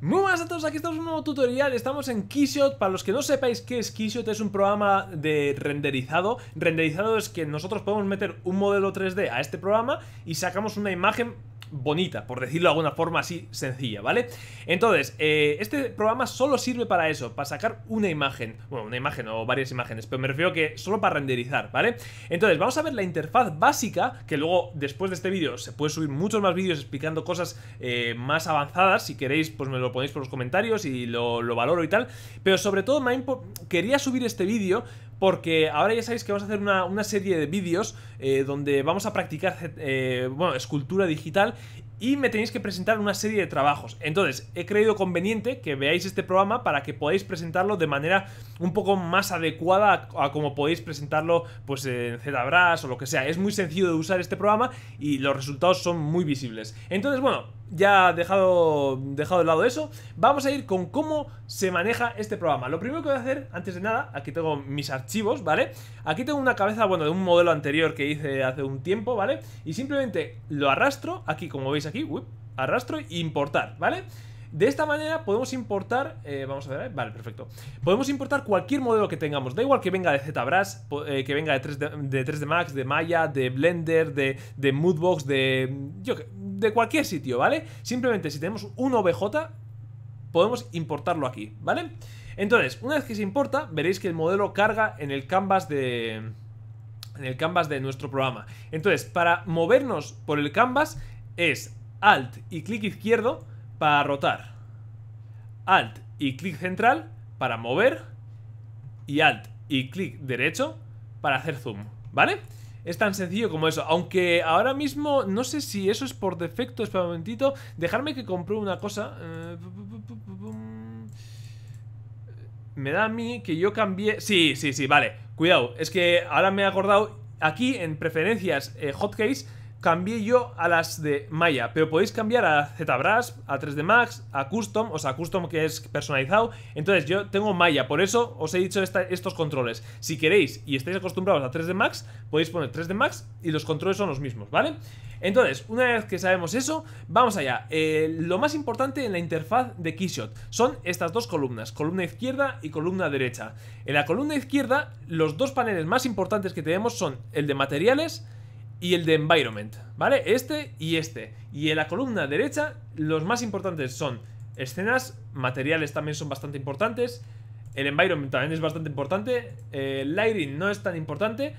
Muy buenas a todos, aquí estamos en un nuevo tutorial, estamos en Keyshot, para los que no sepáis qué es Keyshot es un programa de renderizado, renderizado es que nosotros podemos meter un modelo 3D a este programa y sacamos una imagen bonita, por decirlo de alguna forma así sencilla, ¿vale? Entonces, eh, este programa solo sirve para eso, para sacar una imagen, bueno, una imagen o varias imágenes, pero me refiero que solo para renderizar, ¿vale? Entonces, vamos a ver la interfaz básica, que luego después de este vídeo se puede subir muchos más vídeos explicando cosas eh, más avanzadas, si queréis pues me lo ponéis por los comentarios y lo, valoro y tal, pero sobre todo quería subir este vídeo porque ahora ya sabéis que vamos a hacer una, serie de vídeos eh, donde vamos a practicar bueno, escultura digital y me tenéis que presentar una serie de trabajos. Entonces, he creído conveniente que veáis este programa para que podáis presentarlo de manera un poco más adecuada a, como podéis presentarlo pues en ZBrush o lo que sea. Es muy sencillo de usar este programa y los resultados son muy visibles. Entonces, bueno, ya dejado, dejado de lado eso, vamos a ir con cómo se maneja este programa. Lo primero que voy a hacer, antes de nada, aquí tengo mis archivos, ¿vale? Aquí tengo una cabeza, bueno, de un modelo anterior que hice hace un tiempo, ¿vale? Y simplemente lo arrastro, aquí como veis aquí, arrastro e importar, ¿vale? De esta manera podemos importar, eh, vamos a ver, eh, vale, perfecto. Podemos importar cualquier modelo que tengamos, da igual que venga de ZBrush, eh, que venga de 3D, de Max, de Maya, de Blender, de, Moodbox, de... Yo, de cualquier sitio, ¿vale? Simplemente si tenemos un OBJ, podemos importarlo aquí, ¿vale? Entonces, una vez que se importa, veréis que el modelo carga en el canvas de... En el canvas de nuestro programa. Entonces, para movernos por el canvas es Alt y clic izquierdo para rotar. Alt y clic central para mover. Y Alt y clic derecho para hacer zoom. ¿Vale? Es tan sencillo como eso. Aunque ahora mismo, no sé si eso es por defecto, espera un momentito. Dejarme que compruebe una cosa. Eh, me da a mí que yo cambié... Sí, sí, sí, vale. Cuidado, es que ahora me he acordado... Aquí en preferencias eh, hotcase. hotkeys cambié yo a las de Maya, pero podéis cambiar a ZBrush, a 3D Max, a Custom, o sea, Custom que es personalizado. Entonces yo tengo Maya, por eso os he dicho estos controles. Si queréis y estáis acostumbrados a 3D Max, podéis poner 3D Max y los controles son los mismos, ¿vale? Entonces, una vez que sabemos eso, vamos allá. Eh, lo más importante en la interfaz de Keyshot son estas dos columnas, columna izquierda y columna derecha. En la columna izquierda, los dos paneles más importantes que tenemos son el de materiales, y el de environment, ¿vale? Este y este. Y en la columna derecha los más importantes son escenas, materiales también son bastante importantes, el environment también es bastante importante, eh, el lighting no es tan importante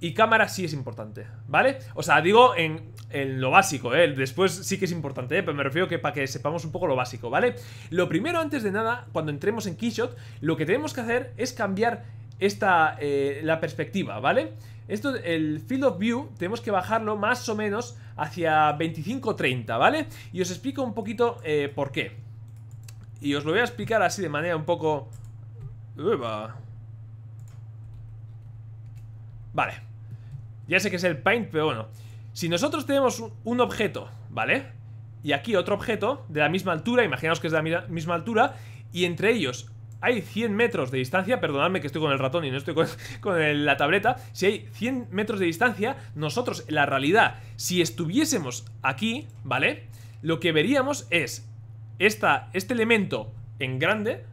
y cámara sí es importante, ¿vale? O sea, digo en, en lo básico, ¿eh? Después sí que es importante, ¿eh? pero me refiero que para que sepamos un poco lo básico, ¿vale? Lo primero, antes de nada, cuando entremos en Keyshot, lo que tenemos que hacer es cambiar esta, eh, la perspectiva, ¿vale? Esto, el Field of View, tenemos que bajarlo más o menos hacia 25-30, ¿vale? Y os explico un poquito eh, por qué. Y os lo voy a explicar así de manera un poco... Vale. Ya sé que es el Paint, pero bueno. Si nosotros tenemos un objeto, ¿vale? Y aquí otro objeto de la misma altura, imaginaos que es de la misma altura, y entre ellos hay 100 metros de distancia, perdonadme que estoy con el ratón y no estoy con, la tableta, si hay 100 metros de distancia, nosotros, la realidad, si estuviésemos aquí, ¿vale? Lo que veríamos es este elemento en grande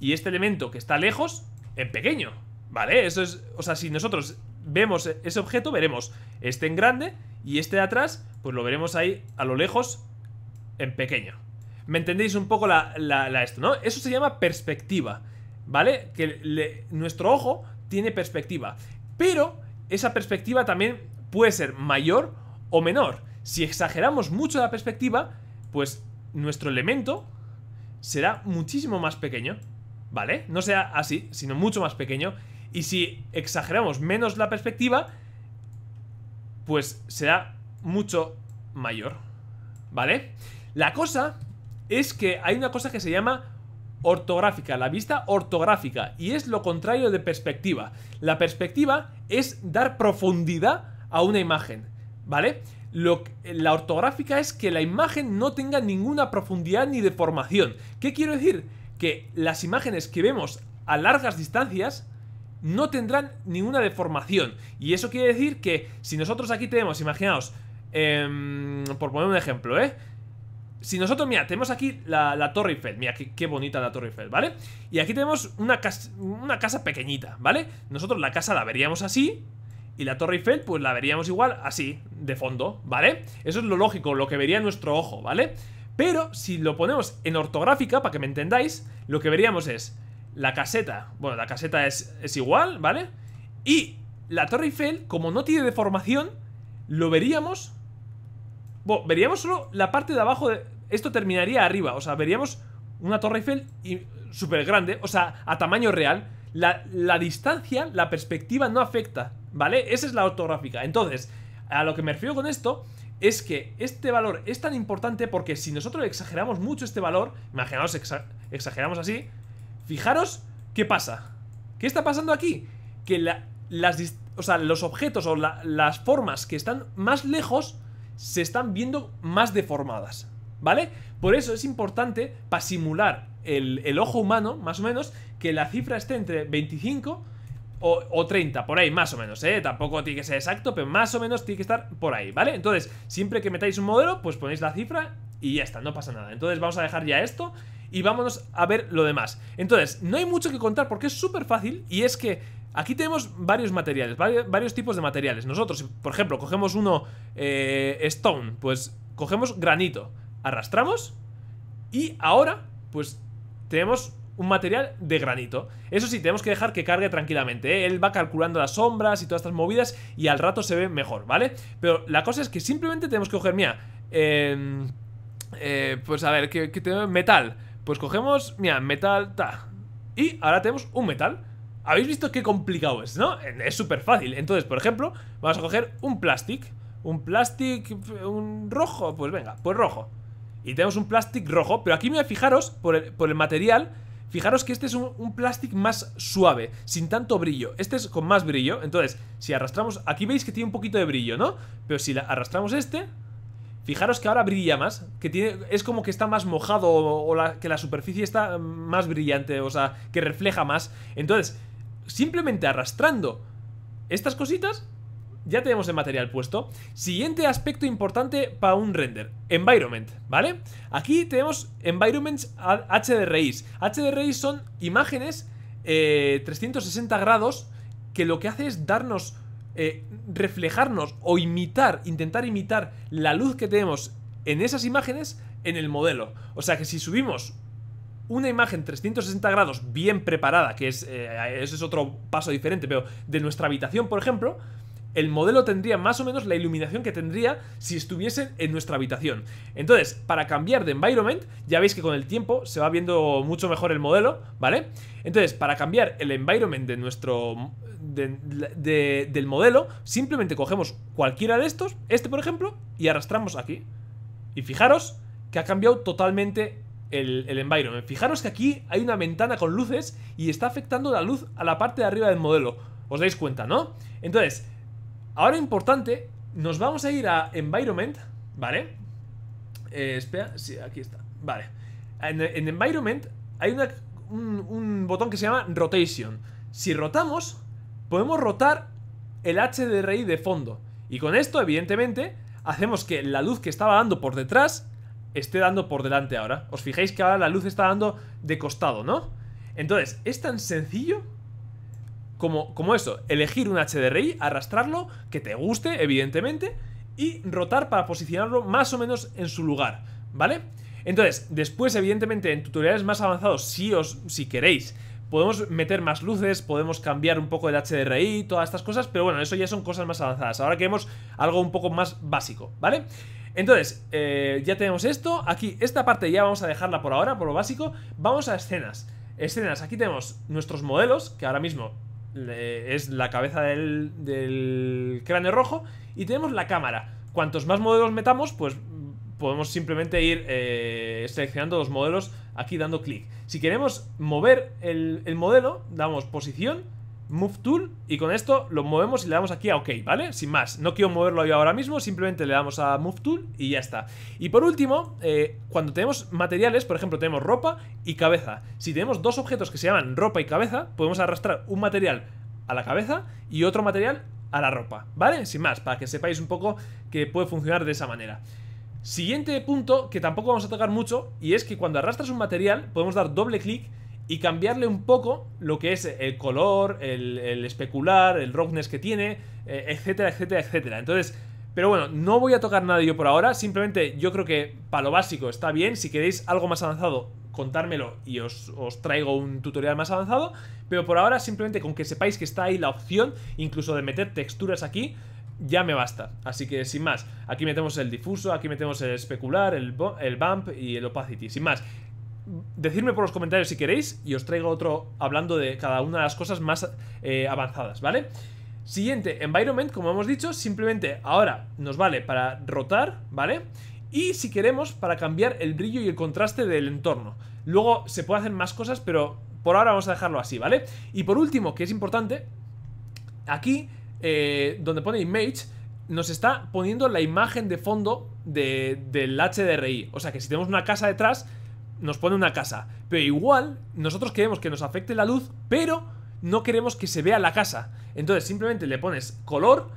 y este elemento que está lejos en pequeño, ¿vale? Eso es, o sea, si nosotros vemos ese objeto, veremos este en grande y este de atrás, pues lo veremos ahí a lo lejos en pequeño, ¿Me entendéis un poco la, esto, no? Eso se llama perspectiva, ¿vale? Que nuestro ojo tiene perspectiva, pero esa perspectiva también puede ser mayor o menor. Si exageramos mucho la perspectiva, pues nuestro elemento será muchísimo más pequeño, ¿vale? No sea así, sino mucho más pequeño. Y si exageramos menos la perspectiva, pues será mucho mayor, ¿vale? La cosa es que hay una cosa que se llama ortográfica, la vista ortográfica, y es lo contrario de perspectiva. La perspectiva es dar profundidad a una imagen, ¿vale? Lo, la ortográfica es que la imagen no tenga ninguna profundidad ni deformación. ¿Qué quiero decir? Que las imágenes que vemos a largas distancias no tendrán ninguna deformación. Y eso quiere decir que si nosotros aquí tenemos, imaginaos, em, por poner un ejemplo, ¿eh? si nosotros, mira, tenemos aquí la, Torre Eiffel. Mira, qué, bonita la Torre Eiffel, ¿vale? Y aquí tenemos una, casa, una casa pequeñita, ¿vale? Nosotros la casa la veríamos así. Y la Torre Eiffel, pues la veríamos igual así, de fondo, ¿vale? Eso es lo lógico, lo que vería nuestro ojo, ¿vale? Pero si lo ponemos en ortográfica, para que me entendáis, lo que veríamos es la caseta. Bueno, la caseta es, es igual, ¿vale? Y la Torre Eiffel, como no tiene deformación, lo veríamos bueno, veríamos solo la parte de abajo de... Esto terminaría arriba, o sea, veríamos una Torre Eiffel súper grande, o sea, a tamaño real. La, distancia, la perspectiva no afecta, ¿vale? Esa es la ortográfica. Entonces, a lo que me refiero con esto es que este valor es tan importante porque si nosotros exageramos mucho este valor, imaginaos, exageramos así, fijaros qué pasa. ¿Qué está pasando aquí? Que la, las, o sea, los objetos o las formas que están más lejos se están viendo más deformadas, ¿vale? Por eso es importante, para simular el, ojo humano, más o menos, que la cifra esté entre 25 o, o, 30, por ahí, más o menos, ¿eh? Tampoco tiene que ser exacto, pero más o menos tiene que estar por ahí, ¿vale? Entonces, siempre que metáis un modelo, pues ponéis la cifra y ya está, no pasa nada. Entonces vamos a dejar ya esto y vámonos a ver lo demás. Entonces, no hay mucho que contar porque es súper fácil y es que Aquí tenemos varios materiales, varios tipos de materiales. Nosotros, por ejemplo, cogemos uno eh, stone, pues cogemos granito, arrastramos y ahora, pues tenemos un material de granito. Eso sí, tenemos que dejar que cargue tranquilamente. ¿eh? Él va calculando las sombras y todas estas movidas y al rato se ve mejor, ¿vale? Pero la cosa es que simplemente tenemos que coger, mira, eh, eh, pues a ver, ¿qué tenemos? metal. Pues cogemos, mira, metal, ta. Y ahora tenemos un metal. Habéis visto qué complicado es, ¿no? Es súper fácil. Entonces, por ejemplo, vamos a coger un plástico, Un plastic, un rojo, pues venga, pues rojo. Y tenemos un plástico rojo, pero aquí mira, fijaros, por el, por el material, fijaros que este es un, plástico más suave, sin tanto brillo. Este es con más brillo, entonces, si arrastramos, aquí veis que tiene un poquito de brillo, ¿no? Pero si arrastramos este, fijaros que ahora brilla más, que tiene, es como que está más mojado o, que la superficie está más brillante, o sea, que refleja más. Entonces simplemente arrastrando estas cositas, ya tenemos el material puesto. Siguiente aspecto importante para un render, environment, ¿vale? Aquí tenemos environments HDRIs. HDRIs son imágenes 360 eh, grados que lo que hace es darnos, eh, reflejarnos o imitar, intentar imitar la luz que tenemos en esas imágenes en el modelo. O sea que si subimos una imagen 360 grados bien preparada, que es, eh, ese es otro paso diferente, pero de nuestra habitación, por ejemplo, el modelo tendría más o menos la iluminación que tendría si estuviesen en nuestra habitación. Entonces, para cambiar de environment, ya veis que con el tiempo se va viendo mucho mejor el modelo, ¿vale? Entonces, para cambiar el environment de nuestro... del modelo, simplemente cogemos cualquiera de estos, este por ejemplo, y arrastramos aquí. Y fijaros que ha cambiado totalmente el, environment. Fijaros que aquí hay una ventana con luces y está afectando la luz a la parte de arriba del modelo. Os dais cuenta, ¿no? Entonces, ahora importante, nos vamos a ir a environment, ¿vale? Eh, espera, sí, aquí está, vale. En, environment hay un, un botón que se llama rotation. Si rotamos, podemos rotar el HDRI de fondo. Y con esto, evidentemente, hacemos que la luz que estaba dando por detrás esté dando por delante ahora. Os fijáis que ahora la luz está dando de costado, ¿no? Entonces, es tan sencillo como, como eso, elegir un HDRI, arrastrarlo, que te guste, evidentemente, y rotar para posicionarlo más o menos en su lugar, ¿vale? Entonces, después, evidentemente, en tutoriales más avanzados, si, os, si queréis, podemos meter más luces, podemos cambiar un poco el HDRI, todas estas cosas, pero bueno, eso ya son cosas más avanzadas. Ahora queremos algo un poco más básico, ¿vale? Entonces, eh, ya tenemos esto. Aquí, esta parte ya vamos a dejarla por ahora, por lo básico. Vamos a escenas. Escenas, aquí tenemos nuestros modelos, que ahora mismo es la cabeza del, cráneo rojo. Y tenemos la cámara. Cuantos más modelos metamos, pues podemos simplemente ir eh, seleccionando los modelos aquí dando clic. Si queremos mover el, modelo, damos posición Move Tool y con esto lo movemos y le damos aquí a OK, ¿vale? Sin más, no quiero moverlo yo ahora mismo, simplemente le damos a Move Tool y ya está. Y por último, eh, cuando tenemos materiales, por ejemplo, tenemos ropa y cabeza. Si tenemos dos objetos que se llaman ropa y cabeza, podemos arrastrar un material a la cabeza y otro material a la ropa, ¿vale? Sin más, para que sepáis un poco que puede funcionar de esa manera. Siguiente punto que tampoco vamos a tocar mucho y es que cuando arrastras un material podemos dar doble clic y cambiarle un poco lo que es el color, el, especular, el roughness que tiene, eh, etcétera, etcétera, etcétera. Entonces, pero bueno, no voy a tocar nada yo por ahora, simplemente yo creo que para lo básico está bien, si queréis algo más avanzado, contármelo y os, traigo un tutorial más avanzado, pero por ahora simplemente con que sepáis que está ahí la opción, incluso de meter texturas aquí, ya me basta. Así que sin más, aquí metemos el difuso, aquí metemos el especular, el bump y el opacity, sin más decidme por los comentarios si queréis y os traigo otro hablando de cada una de las cosas más eh, avanzadas, ¿vale? Siguiente, environment, como hemos dicho, simplemente ahora nos vale para rotar, ¿vale? Y si queremos, para cambiar el brillo y el contraste del entorno. Luego se puede hacer más cosas, pero por ahora vamos a dejarlo así, ¿vale? Y por último, que es importante, aquí, eh, donde pone image, nos está poniendo la imagen de fondo de, del HDRI. O sea que si tenemos una casa detrás, nos pone una casa. Pero igual, nosotros queremos que nos afecte la luz, pero no queremos que se vea la casa. Entonces simplemente le pones color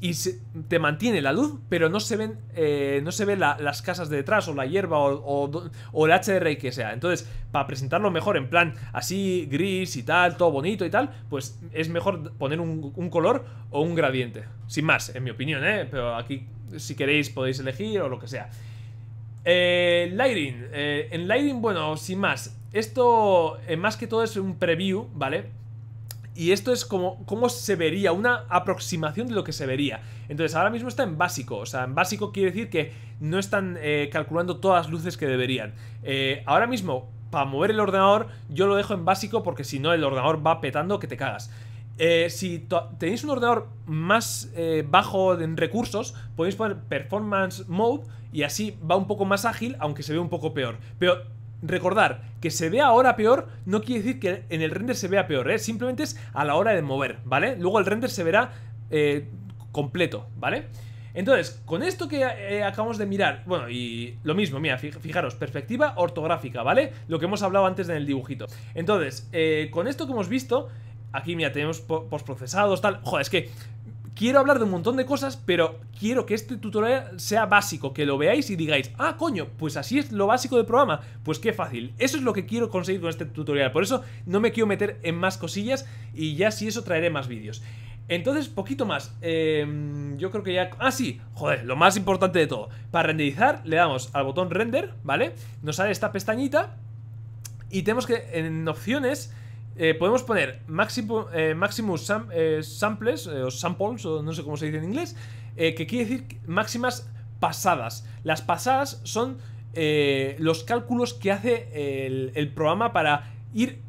y se, te mantiene la luz, pero no se ven, eh, no se ven las casas de detrás o la hierba o, o, o el HDR que sea. Entonces, para presentarlo mejor en plan así, gris y tal, todo bonito y tal, pues es mejor poner un, un color o un gradiente. Sin más, en mi opinión, ¿eh? Pero aquí, si queréis, podéis elegir o lo que sea. Eh, Lighting. Eh, en Lighting, bueno, sin más. Esto, eh, más que todo, es un preview, ¿vale? Y esto es como cómo se vería, una aproximación de lo que se vería. Entonces, ahora mismo está en básico. O sea, en básico quiere decir que no están eh, calculando todas las luces que deberían. ahora mismo, para mover el ordenador, yo lo dejo en básico porque si no, el ordenador va petando que te cagas. Eh, si tenéis un ordenador más eh, bajo en recursos, podéis poner Performance Mode y así va un poco más ágil, aunque se ve un poco peor. Pero recordar que se vea ahora peor no quiere decir que en el render se vea peor, ¿eh? simplemente es a la hora de mover, ¿vale? Luego el render se verá eh, completo, ¿vale? Entonces, con esto que acabamos de mirar, bueno, y lo mismo, mira, fijaros, perspectiva ortográfica, ¿vale? Lo que hemos hablado antes en el dibujito. Entonces, con esto que hemos visto, Aquí, mira, tenemos postprocesados, tal. Joder, es que quiero hablar de un montón de cosas, pero quiero que este tutorial sea básico, que lo veáis y digáis, ah, coño, pues así es lo básico del programa, pues qué fácil. Eso es lo que quiero conseguir con este tutorial, por eso no me quiero meter en más cosillas y ya si eso traeré más vídeos. Entonces, poquito más. Em, yo creo que ya... Ah, sí. Joder, lo más importante de todo. Para renderizar, le damos al botón render, ¿vale? Nos sale esta pestañita. Y tenemos que, en opciones, eh, podemos poner máximo eh, eh, samples o samples, o no sé cómo se dice en inglés, que quiere decir máximas pasadas. Las pasadas son los cálculos que hace el, programa para ir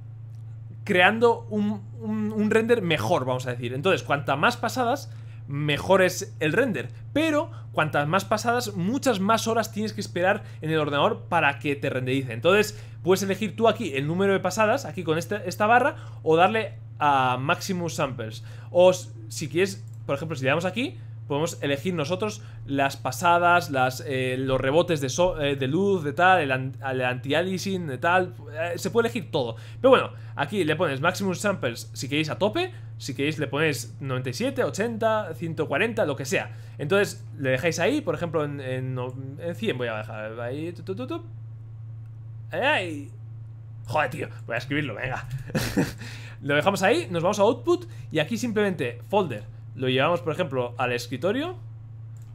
creando un, un, render mejor, vamos a decir. Entonces, cuanta más pasadas, mejor es el render. Pero cuantas más pasadas, muchas más horas tienes que esperar en el ordenador para que te renderice. Entonces, puedes elegir tú aquí el número de pasadas, aquí con esta, esta barra, o darle a Maximum Samples. O si quieres, por ejemplo, si le damos aquí, podemos elegir nosotros las pasadas, las, eh, los rebotes eh, de, luz, de tal, el, anti-aliasing, de tal, eh, se puede elegir todo. Pero bueno, aquí le pones maximum samples si queréis a tope, si queréis le ponéis 97, 80, 140, lo que sea. Entonces le dejáis ahí, por ejemplo en, 100 voy a dejar ahí, ahí. Joder, tío, voy a escribirlo, venga. lo dejamos ahí, nos vamos a output y aquí simplemente folder lo llevamos, por ejemplo, al escritorio.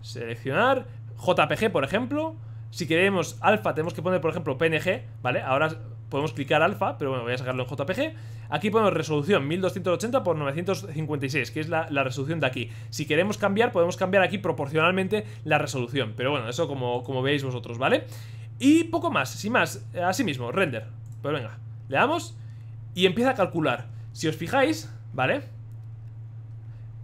Seleccionar. JPG, por ejemplo. Si queremos alfa, tenemos que poner, por ejemplo, PNG, ¿vale? Ahora podemos clicar alfa, pero bueno, voy a sacarlo en JPG. Aquí ponemos resolución 1280 por 956, que es la, resolución de aquí. Si queremos cambiar, podemos cambiar aquí proporcionalmente la resolución. Pero bueno, eso como, como veis vosotros, ¿vale? Y poco más, sin más, así mismo, render. Pues venga, le damos y empieza a calcular. Si os fijáis, ¿vale?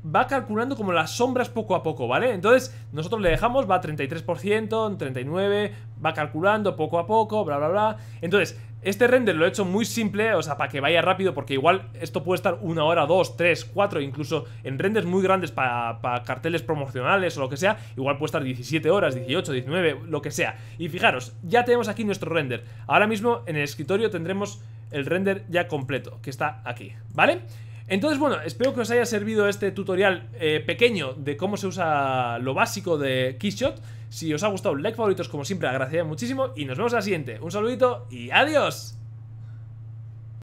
va calculando como las sombras poco a poco, ¿vale? Entonces, nosotros le dejamos, va a 33%, 39%, va calculando poco a poco, bla, bla, bla. Entonces, este render lo he hecho muy simple, o sea, para que vaya rápido, porque igual esto puede estar una hora, dos, tres, cuatro, incluso en renders muy grandes para, carteles promocionales o lo que sea, igual puede estar 17 horas, 18, 19, lo que sea. Y fijaros, ya tenemos aquí nuestro render. Ahora mismo en el escritorio tendremos el render ya completo, que está aquí, ¿vale? vale entonces, bueno, espero que os haya servido este tutorial eh, pequeño de cómo se usa lo básico de Keyshot. Si os ha gustado, like, favoritos, como siempre, agradecería muchísimo. Y nos vemos en la siguiente. Un saludito y adiós.